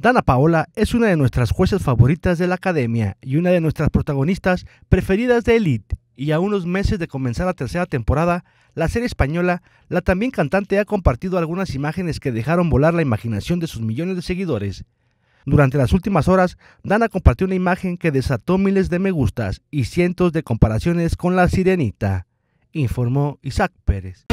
Dana Paola es una de nuestras jueces favoritas de la academia y una de nuestras protagonistas preferidas de Elite. Y a unos meses de comenzar la tercera temporada, la serie española, la también cantante ha compartido algunas imágenes que dejaron volar la imaginación de sus millones de seguidores. Durante las últimas horas, Dana compartió una imagen que desató miles de me gustas y cientos de comparaciones con la sirenita, informó Isaac Pérez.